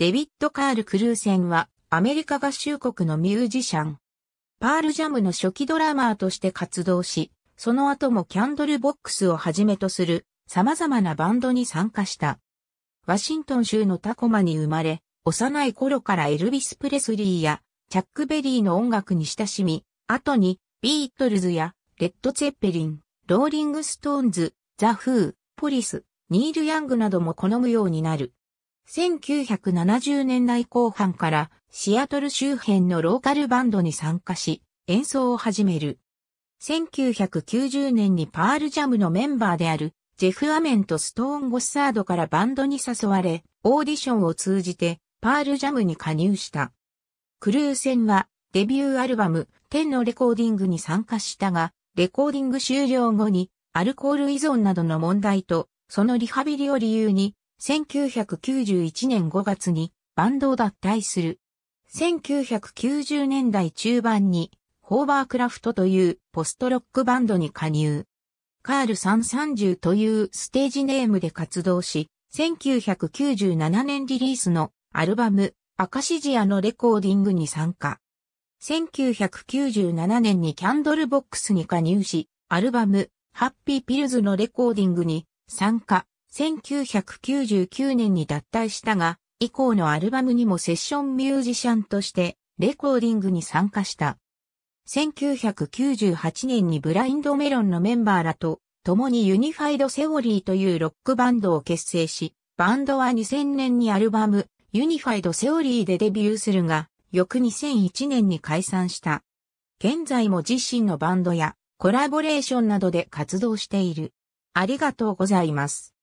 デビッド・カール・クルーセンはアメリカ合衆国のミュージシャン。パールジャムの初期ドラマーとして活動し、その後もキャンドルボックスをはじめとする様々なバンドに参加した。ワシントン州のタコマに生まれ、幼い頃からエルビス・プレスリーやチャック・ベリーの音楽に親しみ、後にビートルズやレッド・ツェッペリン、ローリング・ストーンズ、ザ・フー、ポリス、ニール・ヤングなども好むようになる。1970年代後半からシアトル周辺のローカルバンドに参加し、演奏を始める。1990年にパールジャムのメンバーであるジェフ・アメンとストーン・ゴッサードからバンドに誘われ、オーディションを通じてパールジャムに加入した。クルー戦はデビューアルバム10のレコーディングに参加したが、レコーディング終了後にアルコール依存などの問題とそのリハビリを理由に1991年5月にバンドを脱退する。1990年代中盤にホーバークラフトというポストロックバンドに加入。カール330というステージネームで活動し、1997年リリースのアルバムアカシジアのレコーディングに参加。1997年にキャンドルボックスに加入し、アルバムハッピーピルズのレコーディングに参加。1999年に脱退したが、以降のアルバムにもセッションミュージシャンとしてレコーディングに参加した。1998年にブラインドメロンのメンバーらと共にユニファイドセオリーというロックバンドを結成し、バンドは2000年にアルバムユニファイドセオリーでデビューするが、翌2001年に解散した。現在も自身のバンドやコラボレーションなどで活動している。ありがとうございます。